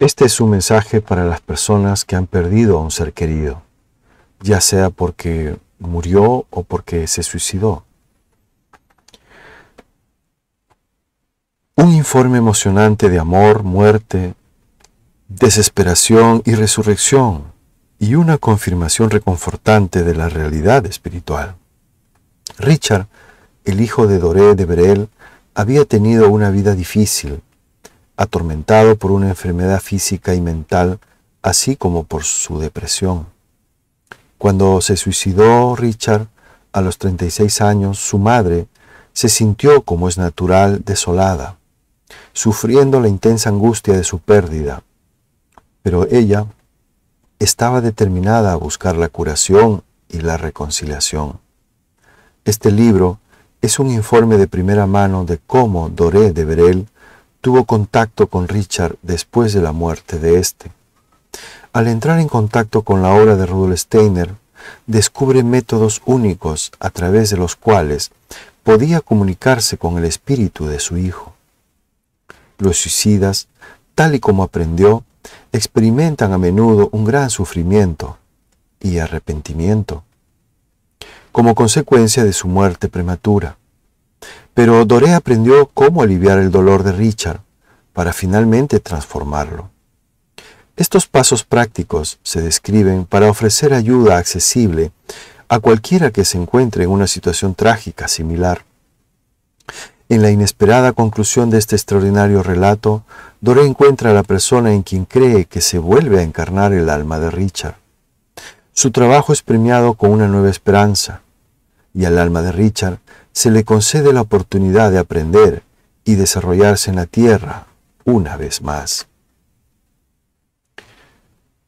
Este es un mensaje para las personas que han perdido a un ser querido, ya sea porque murió o porque se suicidó. Un informe emocionante de amor, muerte, desesperación y resurrección, y una confirmación reconfortante de la realidad espiritual. Richard, el hijo de Doré de Berel, había tenido una vida difícil atormentado por una enfermedad física y mental, así como por su depresión. Cuando se suicidó Richard a los 36 años, su madre se sintió, como es natural, desolada, sufriendo la intensa angustia de su pérdida. Pero ella estaba determinada a buscar la curación y la reconciliación. Este libro es un informe de primera mano de cómo Doré de Berel tuvo contacto con Richard después de la muerte de este. Al entrar en contacto con la obra de Rudolf Steiner, descubre métodos únicos a través de los cuales podía comunicarse con el espíritu de su hijo. Los suicidas, tal y como aprendió, experimentan a menudo un gran sufrimiento y arrepentimiento como consecuencia de su muerte prematura. Pero Doré aprendió cómo aliviar el dolor de Richard para finalmente transformarlo. Estos pasos prácticos se describen para ofrecer ayuda accesible a cualquiera que se encuentre en una situación trágica similar. En la inesperada conclusión de este extraordinario relato, Doré encuentra a la persona en quien cree que se vuelve a encarnar el alma de Richard. Su trabajo es premiado con una nueva esperanza, y al alma de Richard se le concede la oportunidad de aprender y desarrollarse en la tierra una vez más.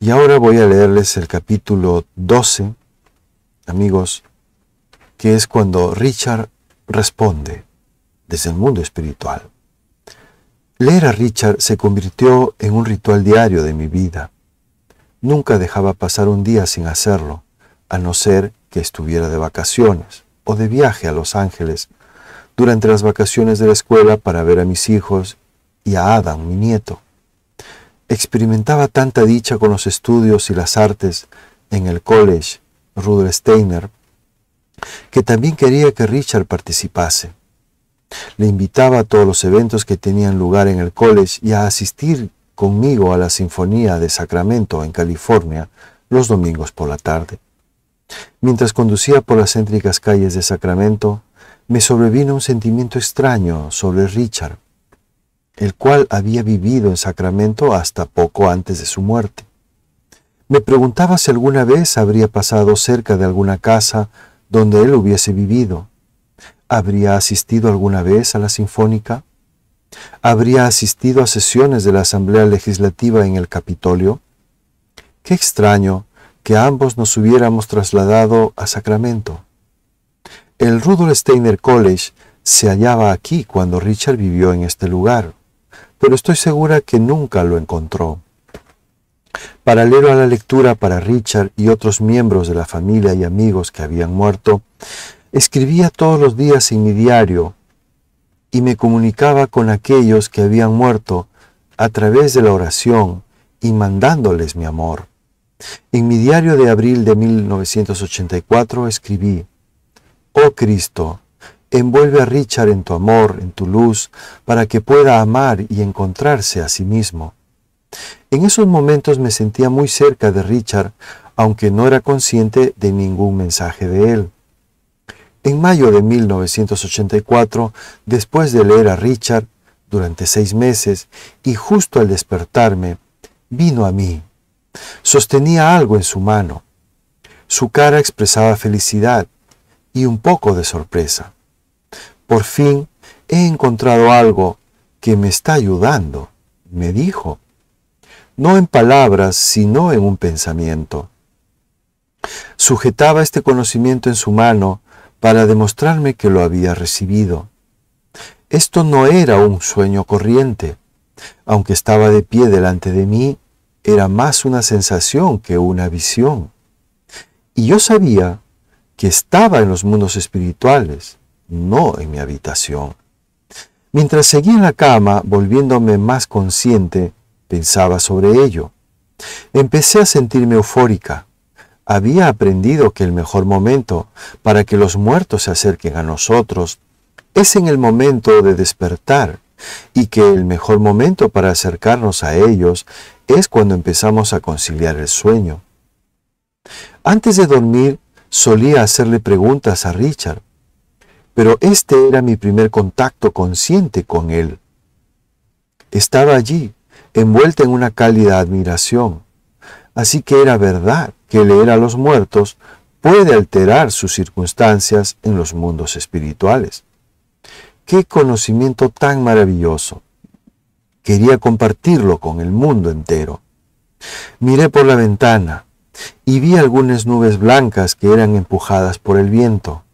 Y ahora voy a leerles el capítulo 12, amigos, que es cuando Richard responde desde el mundo espiritual. Leer a Richard se convirtió en un ritual diario de mi vida. Nunca dejaba pasar un día sin hacerlo, a no ser que estuviera de vacaciones o de viaje a Los Ángeles durante las vacaciones de la escuela para ver a mis hijos y a Adam, mi nieto. Experimentaba tanta dicha con los estudios y las artes en el college Rudolf Steiner que también quería que Richard participase. Le invitaba a todos los eventos que tenían lugar en el college y a asistir conmigo a la Sinfonía de Sacramento en California los domingos por la tarde. Mientras conducía por las céntricas calles de Sacramento, me sobrevino un sentimiento extraño sobre Richard, el cual había vivido en Sacramento hasta poco antes de su muerte. Me preguntaba si alguna vez habría pasado cerca de alguna casa donde él hubiese vivido. ¿Habría asistido alguna vez a la Sinfónica? ¿Habría asistido a sesiones de la Asamblea Legislativa en el Capitolio? Qué extraño que ambos nos hubiéramos trasladado a Sacramento. El Rudolf Steiner College se hallaba aquí cuando Richard vivió en este lugar, pero estoy segura que nunca lo encontró. Paralelo a la lectura para Richard y otros miembros de la familia y amigos que habían muerto, escribía todos los días en mi diario y me comunicaba con aquellos que habían muerto a través de la oración y mandándoles mi amor. En mi diario de abril de 1984 escribí, Oh Cristo, envuelve a Richard en tu amor, en tu luz, para que pueda amar y encontrarse a sí mismo. En esos momentos me sentía muy cerca de Richard, aunque no era consciente de ningún mensaje de él. En mayo de 1984, después de leer a Richard durante seis meses y justo al despertarme, vino a mí Sostenía algo en su mano. Su cara expresaba felicidad y un poco de sorpresa. Por fin he encontrado algo que me está ayudando, me dijo. No en palabras, sino en un pensamiento. Sujetaba este conocimiento en su mano para demostrarme que lo había recibido. Esto no era un sueño corriente. Aunque estaba de pie delante de mí, era más una sensación que una visión. Y yo sabía que estaba en los mundos espirituales, no en mi habitación. Mientras seguía en la cama, volviéndome más consciente, pensaba sobre ello. Empecé a sentirme eufórica. Había aprendido que el mejor momento para que los muertos se acerquen a nosotros es en el momento de despertar y que el mejor momento para acercarnos a ellos es cuando empezamos a conciliar el sueño. Antes de dormir solía hacerle preguntas a Richard, pero este era mi primer contacto consciente con él. Estaba allí, envuelta en una cálida admiración, así que era verdad que leer a los muertos puede alterar sus circunstancias en los mundos espirituales. Qué conocimiento tan maravilloso. Quería compartirlo con el mundo entero. Miré por la ventana y vi algunas nubes blancas que eran empujadas por el viento.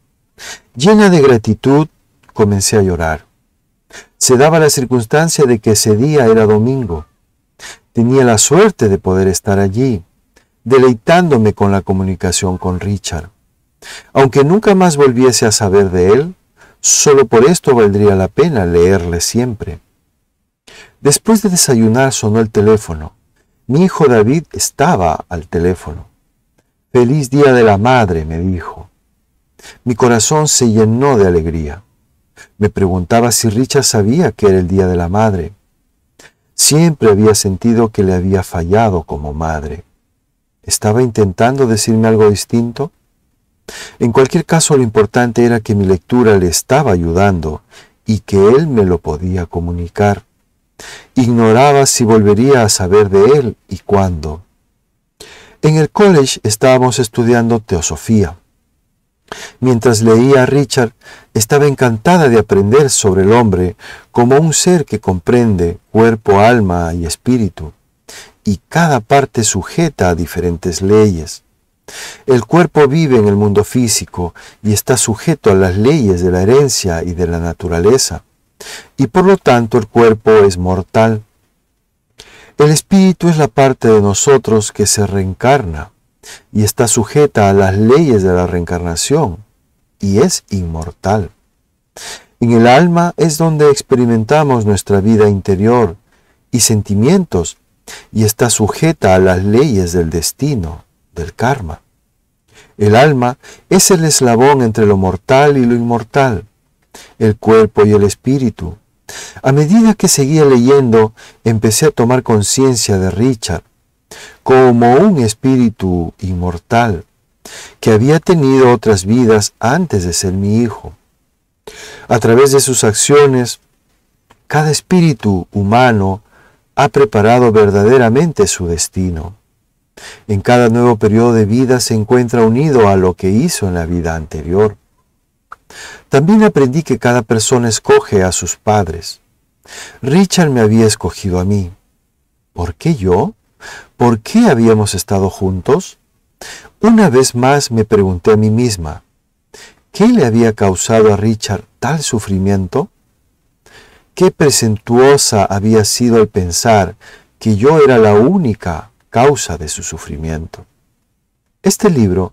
Llena de gratitud, comencé a llorar. Se daba la circunstancia de que ese día era domingo. Tenía la suerte de poder estar allí, deleitándome con la comunicación con Richard. Aunque nunca más volviese a saber de él, Solo por esto valdría la pena leerle siempre. Después de desayunar sonó el teléfono. Mi hijo David estaba al teléfono. Feliz día de la madre, me dijo. Mi corazón se llenó de alegría. Me preguntaba si Richard sabía que era el día de la madre. Siempre había sentido que le había fallado como madre. ¿Estaba intentando decirme algo distinto? En cualquier caso, lo importante era que mi lectura le estaba ayudando y que él me lo podía comunicar. Ignoraba si volvería a saber de él y cuándo. En el college estábamos estudiando teosofía. Mientras leía a Richard, estaba encantada de aprender sobre el hombre como un ser que comprende cuerpo, alma y espíritu, y cada parte sujeta a diferentes leyes. El cuerpo vive en el mundo físico y está sujeto a las leyes de la herencia y de la naturaleza, y por lo tanto el cuerpo es mortal. El espíritu es la parte de nosotros que se reencarna y está sujeta a las leyes de la reencarnación y es inmortal. En el alma es donde experimentamos nuestra vida interior y sentimientos y está sujeta a las leyes del destino del karma. El alma es el eslabón entre lo mortal y lo inmortal, el cuerpo y el espíritu. A medida que seguía leyendo, empecé a tomar conciencia de Richard como un espíritu inmortal que había tenido otras vidas antes de ser mi hijo. A través de sus acciones, cada espíritu humano ha preparado verdaderamente su destino. En cada nuevo periodo de vida se encuentra unido a lo que hizo en la vida anterior. También aprendí que cada persona escoge a sus padres. Richard me había escogido a mí. ¿Por qué yo? ¿Por qué habíamos estado juntos? Una vez más me pregunté a mí misma, ¿qué le había causado a Richard tal sufrimiento? Qué presentuosa había sido el pensar que yo era la única causa de su sufrimiento. Este libro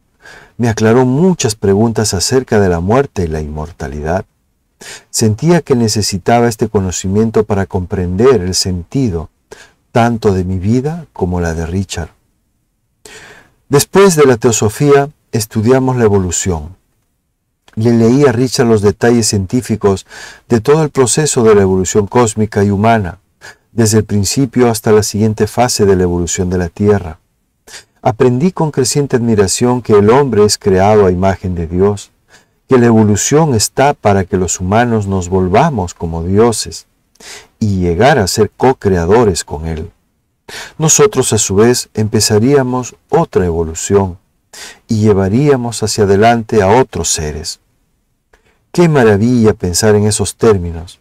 me aclaró muchas preguntas acerca de la muerte y la inmortalidad. Sentía que necesitaba este conocimiento para comprender el sentido tanto de mi vida como la de Richard. Después de la teosofía estudiamos la evolución. Le leí a Richard los detalles científicos de todo el proceso de la evolución cósmica y humana desde el principio hasta la siguiente fase de la evolución de la Tierra. Aprendí con creciente admiración que el hombre es creado a imagen de Dios, que la evolución está para que los humanos nos volvamos como dioses y llegar a ser co-creadores con Él. Nosotros a su vez empezaríamos otra evolución y llevaríamos hacia adelante a otros seres. Qué maravilla pensar en esos términos.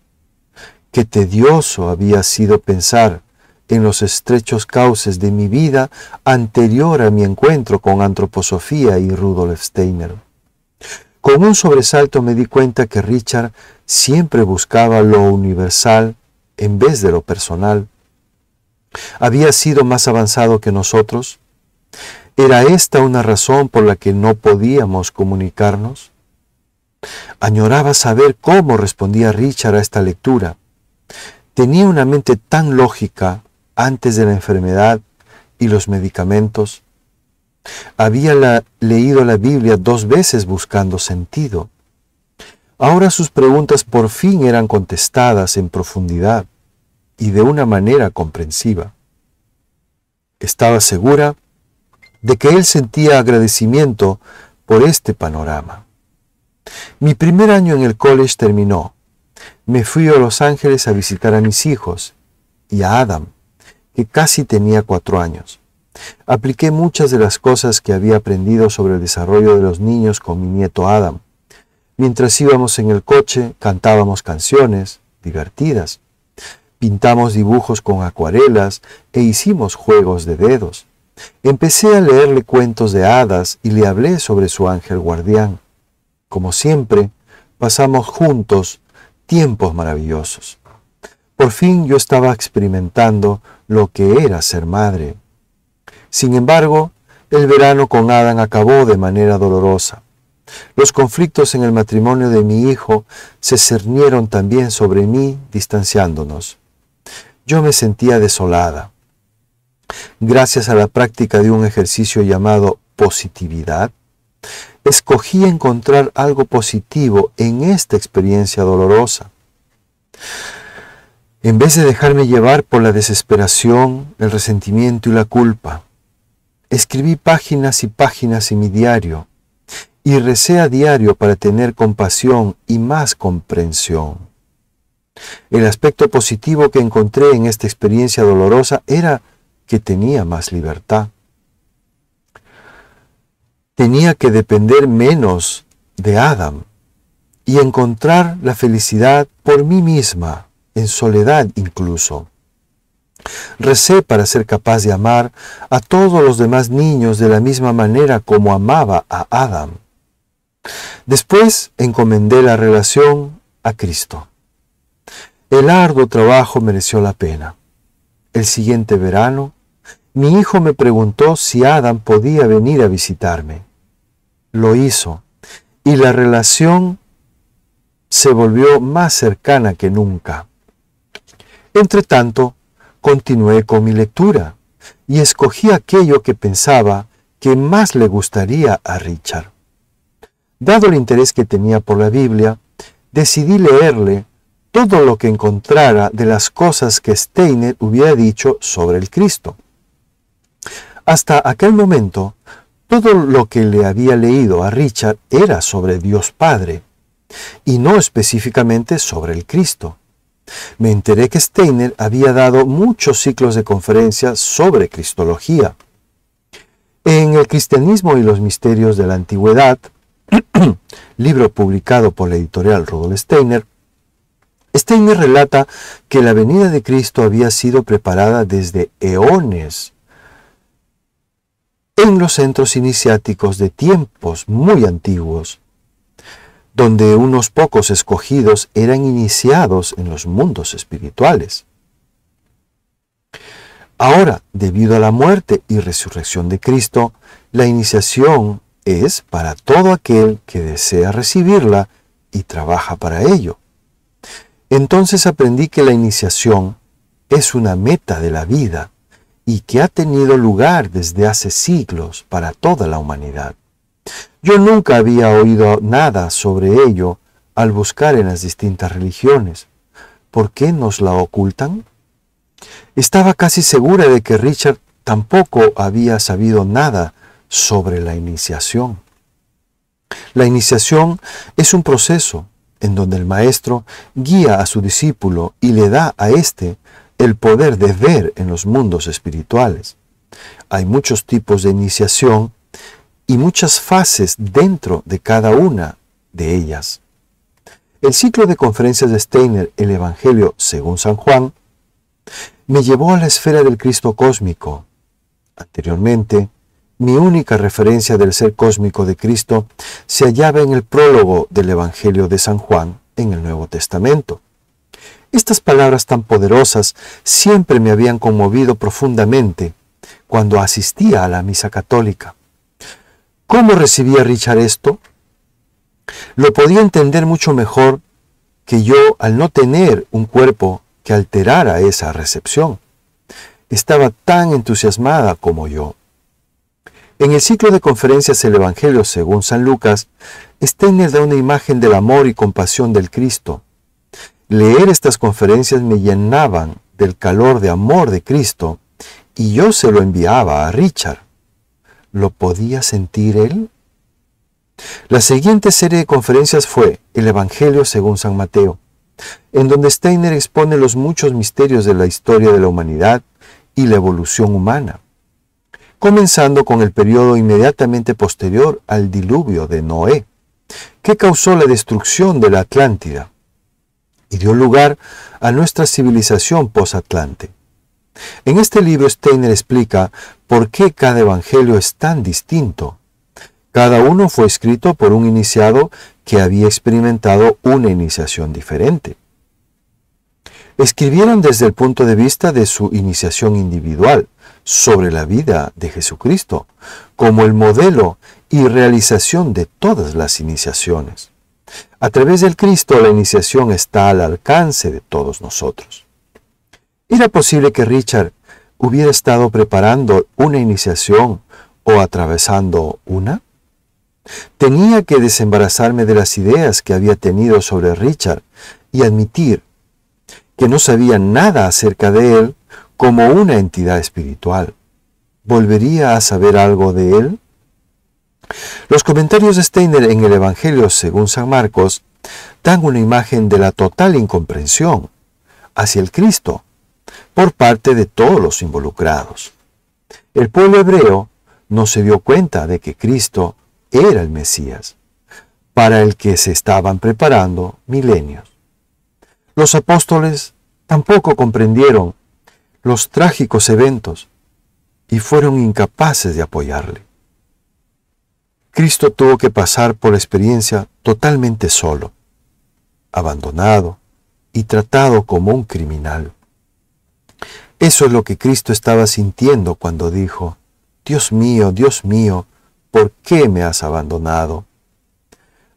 Qué tedioso había sido pensar en los estrechos cauces de mi vida anterior a mi encuentro con antroposofía y Rudolf Steiner. Con un sobresalto me di cuenta que Richard siempre buscaba lo universal en vez de lo personal. Había sido más avanzado que nosotros. ¿Era esta una razón por la que no podíamos comunicarnos? Añoraba saber cómo respondía Richard a esta lectura. Tenía una mente tan lógica antes de la enfermedad y los medicamentos. Había leído la Biblia dos veces buscando sentido. Ahora sus preguntas por fin eran contestadas en profundidad y de una manera comprensiva. Estaba segura de que él sentía agradecimiento por este panorama. Mi primer año en el college terminó me fui a Los Ángeles a visitar a mis hijos y a Adam, que casi tenía cuatro años. Apliqué muchas de las cosas que había aprendido sobre el desarrollo de los niños con mi nieto Adam. Mientras íbamos en el coche, cantábamos canciones divertidas, pintamos dibujos con acuarelas e hicimos juegos de dedos. Empecé a leerle cuentos de hadas y le hablé sobre su ángel guardián. Como siempre, pasamos juntos tiempos maravillosos. Por fin yo estaba experimentando lo que era ser madre. Sin embargo, el verano con Adam acabó de manera dolorosa. Los conflictos en el matrimonio de mi hijo se cernieron también sobre mí, distanciándonos. Yo me sentía desolada. Gracias a la práctica de un ejercicio llamado positividad, escogí encontrar algo positivo en esta experiencia dolorosa. En vez de dejarme llevar por la desesperación, el resentimiento y la culpa, escribí páginas y páginas en mi diario y recé a diario para tener compasión y más comprensión. El aspecto positivo que encontré en esta experiencia dolorosa era que tenía más libertad tenía que depender menos de Adam y encontrar la felicidad por mí misma, en soledad incluso. Recé para ser capaz de amar a todos los demás niños de la misma manera como amaba a Adam. Después encomendé la relación a Cristo. El arduo trabajo mereció la pena. El siguiente verano, mi hijo me preguntó si Adam podía venir a visitarme lo hizo y la relación se volvió más cercana que nunca. Entretanto continué con mi lectura y escogí aquello que pensaba que más le gustaría a Richard. Dado el interés que tenía por la Biblia, decidí leerle todo lo que encontrara de las cosas que Steiner hubiera dicho sobre el Cristo. Hasta aquel momento todo lo que le había leído a Richard era sobre Dios Padre, y no específicamente sobre el Cristo. Me enteré que Steiner había dado muchos ciclos de conferencias sobre Cristología. En El Cristianismo y los Misterios de la Antigüedad, libro publicado por la editorial Rudolf Steiner, Steiner relata que la venida de Cristo había sido preparada desde eones en los centros iniciáticos de tiempos muy antiguos, donde unos pocos escogidos eran iniciados en los mundos espirituales. Ahora, debido a la muerte y resurrección de Cristo, la iniciación es para todo aquel que desea recibirla y trabaja para ello. Entonces aprendí que la iniciación es una meta de la vida y que ha tenido lugar desde hace siglos para toda la humanidad. Yo nunca había oído nada sobre ello al buscar en las distintas religiones. ¿Por qué nos la ocultan? Estaba casi segura de que Richard tampoco había sabido nada sobre la iniciación. La iniciación es un proceso en donde el maestro guía a su discípulo y le da a éste el poder de ver en los mundos espirituales. Hay muchos tipos de iniciación y muchas fases dentro de cada una de ellas. El ciclo de conferencias de Steiner, El Evangelio según San Juan, me llevó a la esfera del Cristo cósmico. Anteriormente, mi única referencia del ser cósmico de Cristo se hallaba en el prólogo del Evangelio de San Juan en el Nuevo Testamento. Estas palabras tan poderosas siempre me habían conmovido profundamente cuando asistía a la misa católica. ¿Cómo recibía Richard esto? Lo podía entender mucho mejor que yo al no tener un cuerpo que alterara esa recepción. Estaba tan entusiasmada como yo. En el ciclo de conferencias El Evangelio según San Lucas, Steiner da una imagen del amor y compasión del Cristo. Leer estas conferencias me llenaban del calor de amor de Cristo y yo se lo enviaba a Richard. ¿Lo podía sentir él? La siguiente serie de conferencias fue El Evangelio según San Mateo, en donde Steiner expone los muchos misterios de la historia de la humanidad y la evolución humana, comenzando con el periodo inmediatamente posterior al diluvio de Noé, que causó la destrucción de la Atlántida y dio lugar a nuestra civilización posatlante. En este libro Steiner explica por qué cada evangelio es tan distinto. Cada uno fue escrito por un iniciado que había experimentado una iniciación diferente. Escribieron desde el punto de vista de su iniciación individual sobre la vida de Jesucristo, como el modelo y realización de todas las iniciaciones. A través del Cristo la iniciación está al alcance de todos nosotros. Era posible que Richard hubiera estado preparando una iniciación o atravesando una. Tenía que desembarazarme de las ideas que había tenido sobre Richard y admitir que no sabía nada acerca de él como una entidad espiritual. ¿Volvería a saber algo de él? Los comentarios de Steiner en el Evangelio según San Marcos dan una imagen de la total incomprensión hacia el Cristo por parte de todos los involucrados. El pueblo hebreo no se dio cuenta de que Cristo era el Mesías, para el que se estaban preparando milenios. Los apóstoles tampoco comprendieron los trágicos eventos y fueron incapaces de apoyarle. Cristo tuvo que pasar por la experiencia totalmente solo, abandonado y tratado como un criminal. Eso es lo que Cristo estaba sintiendo cuando dijo, Dios mío, Dios mío, ¿por qué me has abandonado?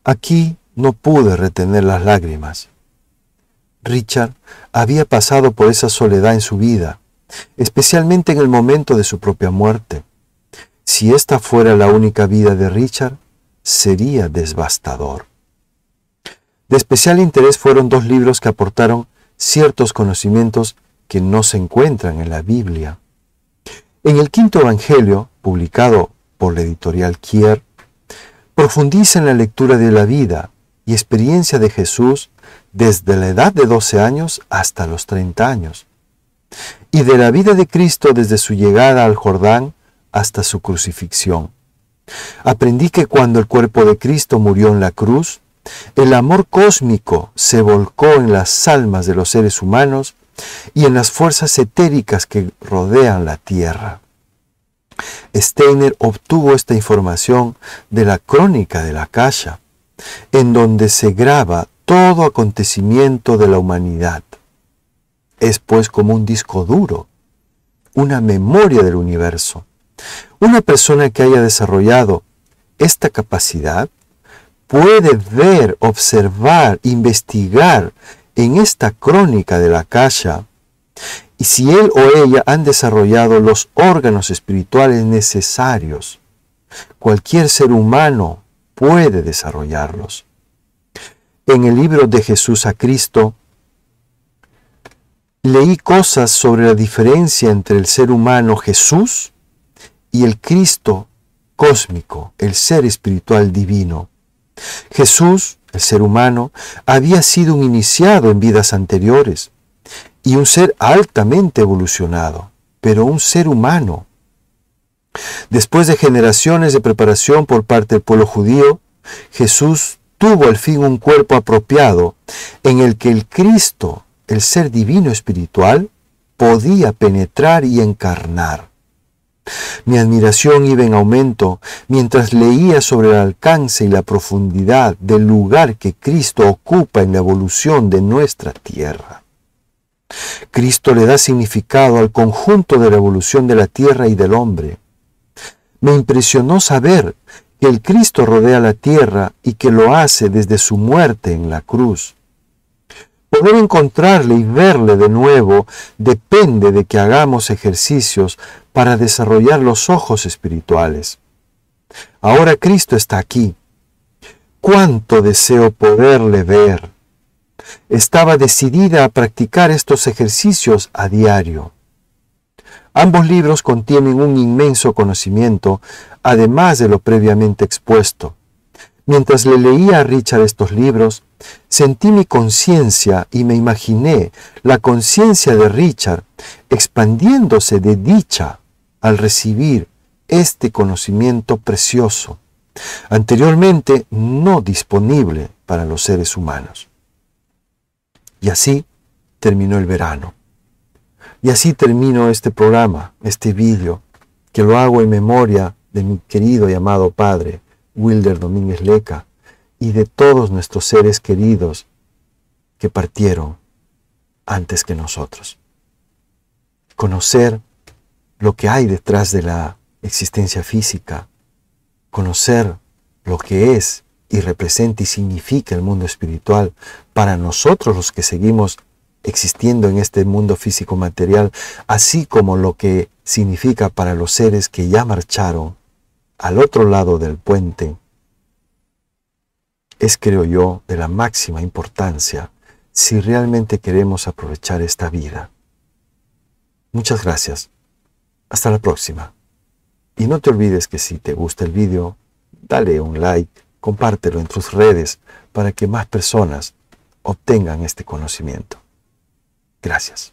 Aquí no pude retener las lágrimas. Richard había pasado por esa soledad en su vida, especialmente en el momento de su propia muerte. Si esta fuera la única vida de Richard, sería devastador. De especial interés fueron dos libros que aportaron ciertos conocimientos que no se encuentran en la Biblia. En el quinto Evangelio, publicado por la editorial Kier, profundiza en la lectura de la vida y experiencia de Jesús desde la edad de 12 años hasta los 30 años, y de la vida de Cristo desde su llegada al Jordán hasta su crucifixión. Aprendí que cuando el cuerpo de Cristo murió en la cruz, el amor cósmico se volcó en las almas de los seres humanos y en las fuerzas etéricas que rodean la Tierra. Steiner obtuvo esta información de la crónica de la Casa, en donde se graba todo acontecimiento de la humanidad. Es pues como un disco duro, una memoria del universo. Una persona que haya desarrollado esta capacidad puede ver, observar, investigar en esta crónica de la caja y si él o ella han desarrollado los órganos espirituales necesarios. Cualquier ser humano puede desarrollarlos. En el libro de Jesús a Cristo, leí cosas sobre la diferencia entre el ser humano Jesús y el Cristo cósmico, el ser espiritual divino. Jesús, el ser humano, había sido un iniciado en vidas anteriores y un ser altamente evolucionado, pero un ser humano. Después de generaciones de preparación por parte del pueblo judío, Jesús tuvo al fin un cuerpo apropiado en el que el Cristo, el ser divino espiritual, podía penetrar y encarnar. Mi admiración iba en aumento mientras leía sobre el alcance y la profundidad del lugar que Cristo ocupa en la evolución de nuestra tierra. Cristo le da significado al conjunto de la evolución de la tierra y del hombre. Me impresionó saber que el Cristo rodea la tierra y que lo hace desde su muerte en la cruz. Poder encontrarle y verle de nuevo depende de que hagamos ejercicios para desarrollar los ojos espirituales. Ahora Cristo está aquí. Cuánto deseo poderle ver. Estaba decidida a practicar estos ejercicios a diario. Ambos libros contienen un inmenso conocimiento, además de lo previamente expuesto. Mientras le leía a Richard estos libros, Sentí mi conciencia y me imaginé la conciencia de Richard expandiéndose de dicha al recibir este conocimiento precioso, anteriormente no disponible para los seres humanos. Y así terminó el verano. Y así termino este programa, este vídeo, que lo hago en memoria de mi querido y amado padre, Wilder Domínguez Leca, y de todos nuestros seres queridos que partieron antes que nosotros. Conocer lo que hay detrás de la existencia física, conocer lo que es y representa y significa el mundo espiritual para nosotros los que seguimos existiendo en este mundo físico material, así como lo que significa para los seres que ya marcharon al otro lado del puente es, creo yo, de la máxima importancia si realmente queremos aprovechar esta vida. Muchas gracias. Hasta la próxima. Y no te olvides que si te gusta el vídeo, dale un like, compártelo en tus redes para que más personas obtengan este conocimiento. Gracias.